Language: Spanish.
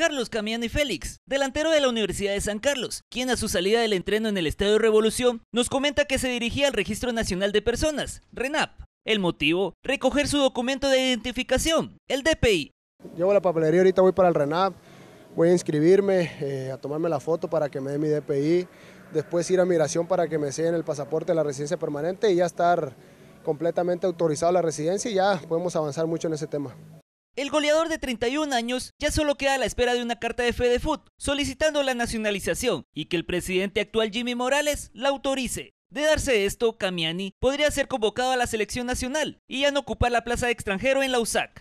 Carlos y Félix, delantero de la Universidad de San Carlos, quien a su salida del entreno en el Estadio Revolución nos comenta que se dirigía al Registro Nacional de Personas, RENAP. El motivo, recoger su documento de identificación, el DPI. Llevo la papelería, ahorita voy para el RENAP, voy a inscribirme, eh, a tomarme la foto para que me dé mi DPI, después ir a migración para que me sellen el pasaporte de la residencia permanente y ya estar completamente autorizado la residencia y ya podemos avanzar mucho en ese tema. El goleador de 31 años ya solo queda a la espera de una carta de foot solicitando la nacionalización y que el presidente actual Jimmy Morales la autorice. De darse esto, Camiani podría ser convocado a la selección nacional y ya no ocupar la plaza de extranjero en la USAC.